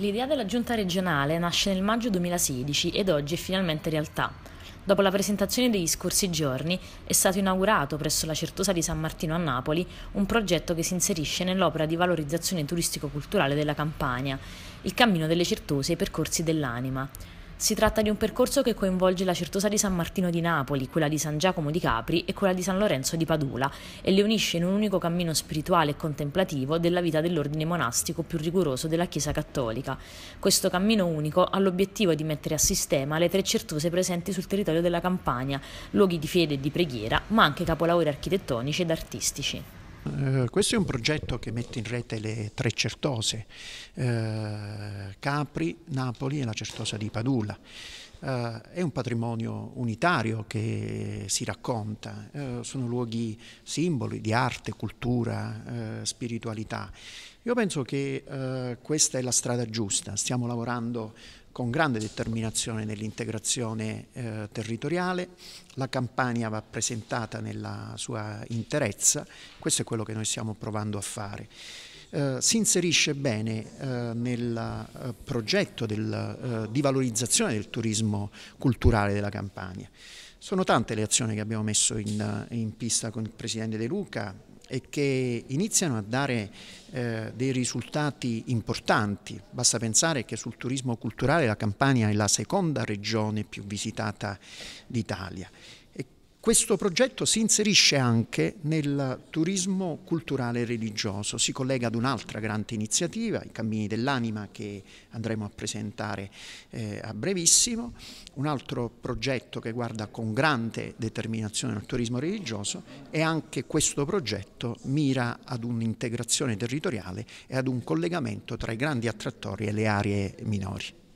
L'idea della giunta regionale nasce nel maggio 2016 ed oggi è finalmente realtà. Dopo la presentazione degli scorsi giorni è stato inaugurato presso la Certosa di San Martino a Napoli un progetto che si inserisce nell'opera di valorizzazione turistico-culturale della Campania, il cammino delle Certose e i percorsi dell'anima. Si tratta di un percorso che coinvolge la Certosa di San Martino di Napoli, quella di San Giacomo di Capri e quella di San Lorenzo di Padula e le unisce in un unico cammino spirituale e contemplativo della vita dell'ordine monastico più rigoroso della Chiesa cattolica. Questo cammino unico ha l'obiettivo di mettere a sistema le tre certose presenti sul territorio della Campania, luoghi di fede e di preghiera, ma anche capolavori architettonici ed artistici. Eh, questo è un progetto che mette in rete le tre certose, eh, Capri, Napoli e la certosa di Padula. Uh, è un patrimonio unitario che si racconta, uh, sono luoghi simboli di arte, cultura, uh, spiritualità. Io penso che questa è la strada giusta, stiamo lavorando con grande determinazione nell'integrazione eh, territoriale, la Campania va presentata nella sua interezza, questo è quello che noi stiamo provando a fare. Eh, si inserisce bene eh, nel eh, progetto del, eh, di valorizzazione del turismo culturale della Campania. Sono tante le azioni che abbiamo messo in, in pista con il Presidente De Luca, e che iniziano a dare eh, dei risultati importanti. Basta pensare che sul turismo culturale la Campania è la seconda regione più visitata d'Italia e questo progetto si inserisce anche nel turismo culturale e religioso, si collega ad un'altra grande iniziativa, i Cammini dell'Anima che andremo a presentare eh, a brevissimo, un altro progetto che guarda con grande determinazione al turismo religioso e anche questo progetto mira ad un'integrazione territoriale e ad un collegamento tra i grandi attrattori e le aree minori.